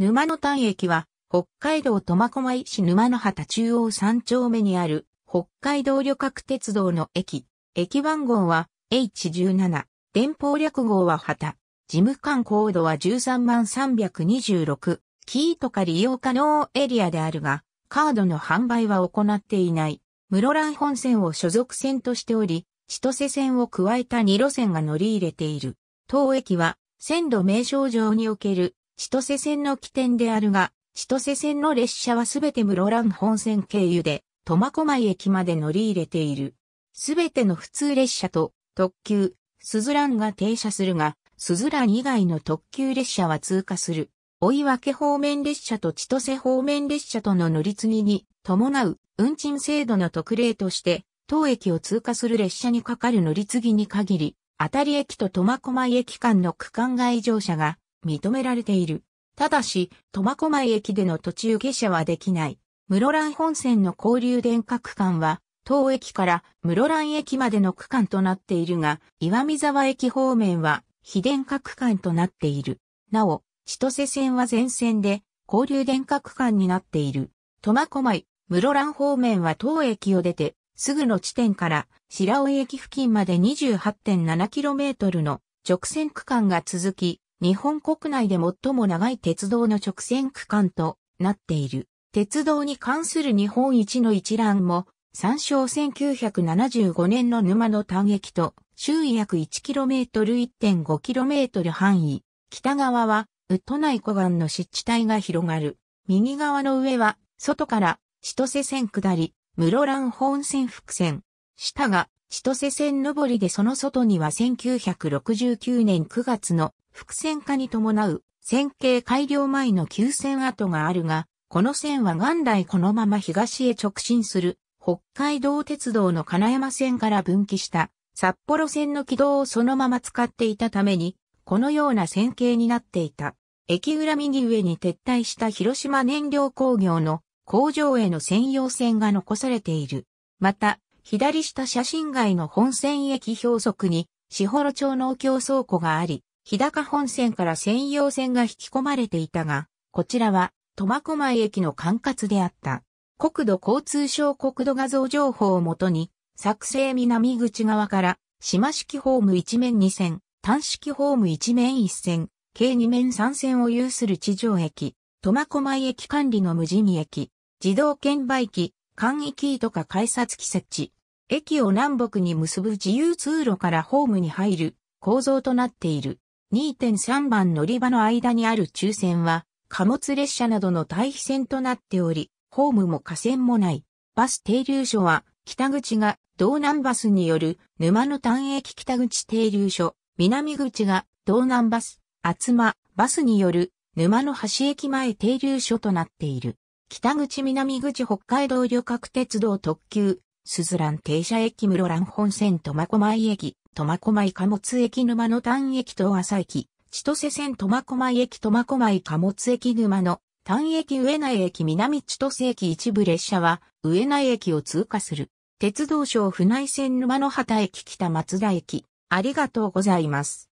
沼の丹駅は、北海道苫小牧市沼の畑中央三丁目にある、北海道旅客鉄道の駅。駅番号は H17。電報略号は旗。事務官コードは13326。キーとか利用可能エリアであるが、カードの販売は行っていない。室蘭本線を所属線としており、千歳線を加えた2路線が乗り入れている。当駅は、線路名称上における千歳線の起点であるが、千歳線の列車はすべて室蘭本線経由で、苫小牧駅まで乗り入れている。すべての普通列車と特急、鈴蘭が停車するが、鈴蘭以外の特急列車は通過する。追分方面列車と千歳方面列車との乗り継ぎに伴う運賃制度の特例として、当駅を通過する列車にかかる乗り継ぎに限り、当たり駅と苫小牧駅間の区間外乗車が認められている。ただし、苫小牧駅での途中下車はできない。室蘭本線の交流電化区間は、当駅から室蘭駅までの区間となっているが、岩見沢駅方面は非電化区間となっている。なお、千歳線は全線で交流電化区間になっている。苫小牧、室蘭方面は当駅を出て、すぐの地点から白尾駅付近まで 28.7km の直線区間が続き、日本国内で最も長い鉄道の直線区間となっている。鉄道に関する日本一の一覧も、参照1975年の沼の単撃と、周囲約 1km 1.5km 範囲。北側は、ウ都内湖岸の湿地帯が広がる。右側の上は、外から、千歳線下り、室蘭本線伏線。下が、千歳線上りでその外には1969年9月の伏線化に伴う線形改良前の急線跡があるが、この線は元来このまま東へ直進する北海道鉄道の金山線から分岐した札幌線の軌道をそのまま使っていたために、このような線形になっていた。駅裏右上に撤退した広島燃料工業の工場への専用線が残されている。また、左下写真外の本線駅標速に、四幌町農協倉庫があり、日高本線から専用線が引き込まれていたが、こちらは苫小牧駅の管轄であった。国土交通省国土画像情報をもとに、作成南口側から、島式ホーム1面2線、単式ホーム1面1線、計2面3線を有する地上駅、苫小牧駅管理の無人駅、自動券売機、簡易とか改札機設置。駅を南北に結ぶ自由通路からホームに入る構造となっている。2.3番乗り場の間にある抽選は、貨物列車などの対比線となっており、ホームも河川もない。バス停留所は、北口が道南バスによる沼の単駅北口停留所、南口が道南バス、厚間バスによる沼の橋駅前停留所となっている。北口南口北海道旅客鉄道特急、すずらん停車駅室蘭本線苫小牧駅、苫小牧貨物駅沼の単駅と浅駅、千歳線苫小牧駅苫小牧貨物駅沼の単駅上内駅南千歳駅一部列車は上内駅を通過する。鉄道省府内線沼の畑駅北松田駅。ありがとうございます。